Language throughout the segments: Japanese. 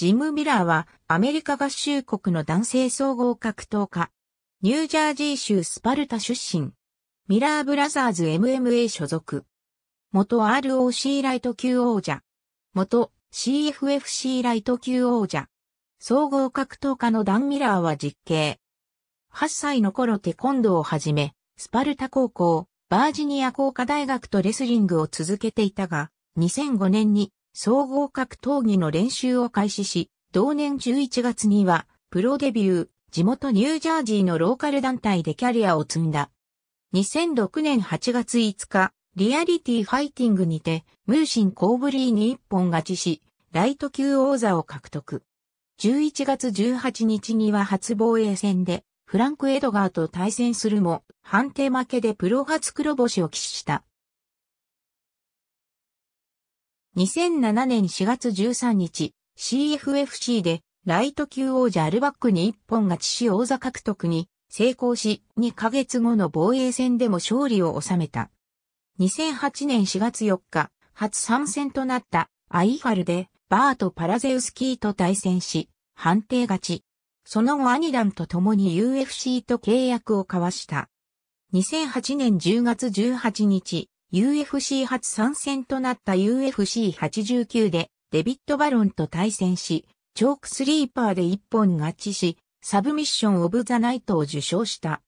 ジム・ミラーはアメリカ合衆国の男性総合格闘家。ニュージャージー州スパルタ出身。ミラーブラザーズ MMA 所属。元 ROC ライト級王者。元 CFFC ライト級王者。総合格闘家のダン・ミラーは実刑。8歳の頃テコンドをはじめ、スパルタ高校、バージニア工科大学とレスリングを続けていたが、2005年に総合格闘技の練習を開始し、同年11月には、プロデビュー、地元ニュージャージーのローカル団体でキャリアを積んだ。2006年8月5日、リアリティファイティングにて、ムーシン・コーブリーに一本勝ちし、ライト級王座を獲得。11月18日には初防衛戦で、フランク・エドガーと対戦するも、判定負けでプロ初黒星を喫した。2007年4月13日、CFFC でライト級王者アルバックに一本勝ちし王座獲得に成功し、2ヶ月後の防衛戦でも勝利を収めた。2008年4月4日、初参戦となったアイファルでバート・パラゼウスキーと対戦し、判定勝ち。その後アニダンと共に UFC と契約を交わした。2008年10月18日、UFC 初参戦となった UFC89 でデビット・バロンと対戦し、チョークスリーパーで一本勝ちし、サブミッション・オブ・ザ・ナイトを受賞した。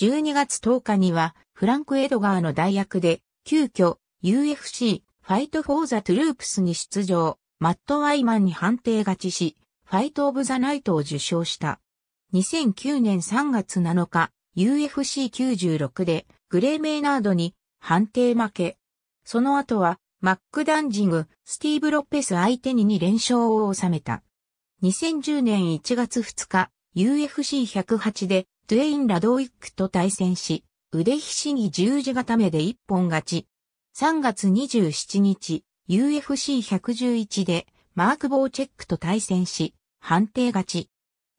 12月10日には、フランク・エドガーの代役で、急遽、UFC、ファイト・フォー・ザ・トゥループスに出場、マット・ワイマンに判定勝ちし、ファイト・オブ・ザ・ナイトを受賞した。2009年3月7日、UFC96 で、グレー・メイナードに判定負け。その後は、マック・ダンジング、スティーブ・ロッペス相手に2連勝を収めた。2010年1月2日、UFC108 で、ドゥエイン・ラドウィックと対戦し、腕ひしぎ十字固めで一本勝ち。3月27日、UFC111 で、マーク・ボーチェックと対戦し、判定勝ち。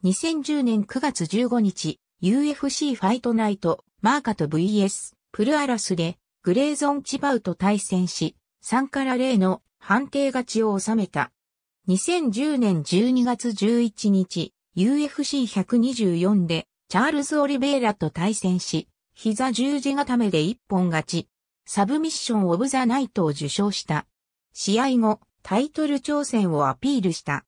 2010年9月15日、UFC ファイトナイト、マーカと VS、プルアラスで、グレーゾン・チバウと対戦し、3から0の判定勝ちを収めた。2010年12月11日、UFC124 でチャールズ・オリベイラと対戦し、膝十字固めで一本勝ち、サブミッション・オブ・ザ・ナイトを受賞した。試合後、タイトル挑戦をアピールした。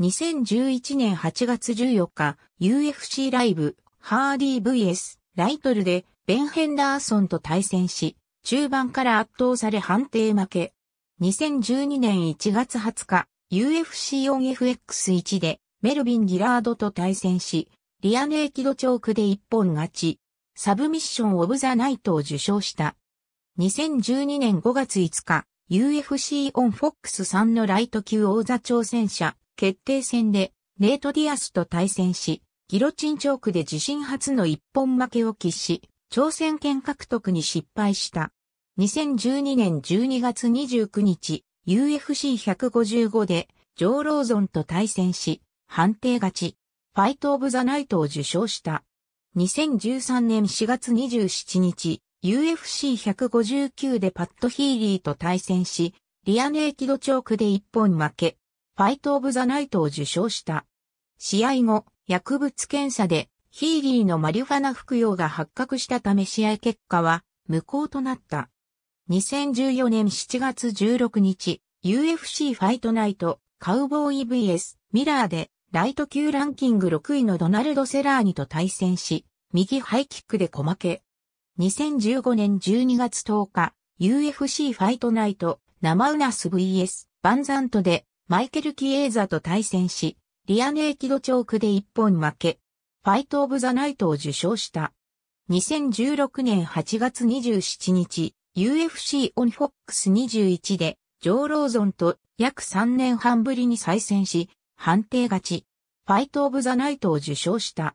2011年8月14日、UFC ライブ、ハーディ VS、ライトルで、ベン・ヘンダーソンと対戦し、中盤から圧倒され判定負け。2012年1月20日、UFC4FX1 でメルビン・ギラードと対戦し、リアネーキドチョークで一本勝ち、サブミッション・オブ・ザ・ナイトを受賞した。2012年5月5日、UFC オンフォックス3のライト級王座挑戦者決定戦でネイト・ディアスと対戦し、ギロチンチョークで自身初の一本負けを喫し、挑戦権獲得に失敗した。2012年12月29日、UFC155 で、ジョー・ローゾンと対戦し、判定勝ち、ファイト・オブ・ザ・ナイトを受賞した。2013年4月27日、UFC159 でパッド・ヒーリーと対戦し、リアネーキドチョークで一本負け、ファイト・オブ・ザ・ナイトを受賞した。試合後、薬物検査で、ヒーリーのマリファナ服用が発覚したため試合結果は、無効となった。2014年7月16日、UFC ファイトナイト、カウボーイ VS、ミラーで、ライト級ランキング6位のドナルド・セラーニと対戦し、右ハイキックで小負け。2015年12月10日、UFC ファイトナイト、ナマウナス VS、バンザントで、マイケル・キエーザと対戦し、リアネーキドチョークで一本負け、ファイト・オブ・ザ・ナイトを受賞した。2016年8月27日、UFC オンフォックス21で、ジョー・ローゾンと約3年半ぶりに再戦し、判定勝ち、ファイト・オブ・ザ・ナイトを受賞した。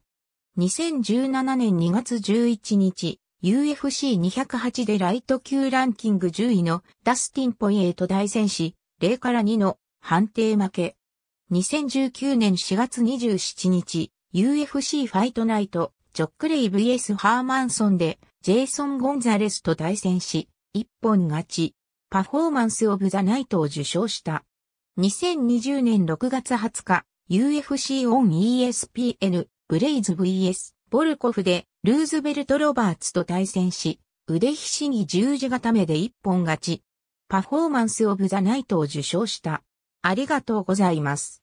2017年2月11日、UFC208 でライト級ランキング10位のダスティン・ポイエーと対戦し、0から2の判定負け。2019年4月27日、UFC ファイトナイト、ジョックレイ VS ハーマンソンで、ジェイソン・ゴンザレスと対戦し、一本勝ち、パフォーマンスオブザナイトを受賞した。2020年6月20日、UFC オン ESPN、ブレイズ vs、ボルコフで、ルーズベルト・ロバーツと対戦し、腕ひしぎ十字固めで一本勝ち、パフォーマンスオブザナイトを受賞した。ありがとうございます。